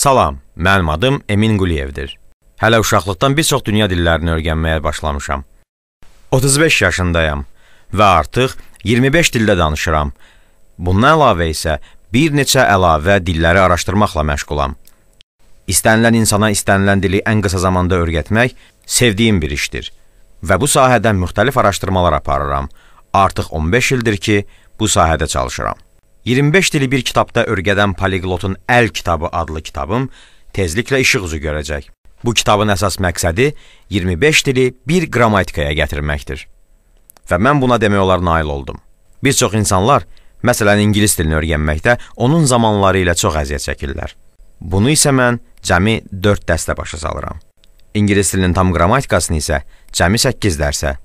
Salam, mənim adım Emin Quliyevdir. Hələ uşaqlıqdan bir çox dünya dillərini öyrənməyə başlamışam. 35 yaşındayam və artıq 25 dildə danışıram. Bundan əlavə isə bir neçə əlavə dilləri araşdırmaqla məşğulam. İstənilən insana istənilən dili ən qısa zamanda öyrətmək sevdiyim bir işdir və bu sahədə müxtəlif araşdırmalar aparıram. Artıq 15 ildir ki, bu sahədə çalışıram. 25 dili bir kitabda örgədən Poliglotun Əl kitabı adlı kitabım tezliklə işıq üzü görəcək. Bu kitabın əsas məqsədi 25 dili bir qrammatikaya gətirməkdir. Və mən buna demək olar nail oldum. Bir çox insanlar, məsələn, ingilis dilini öyrənməkdə onun zamanları ilə çox əziyyət çəkirlər. Bunu isə mən cəmi 4 dəstə başa salıram. İngilis dilinin tam qrammatikasını isə cəmi 8 dərsə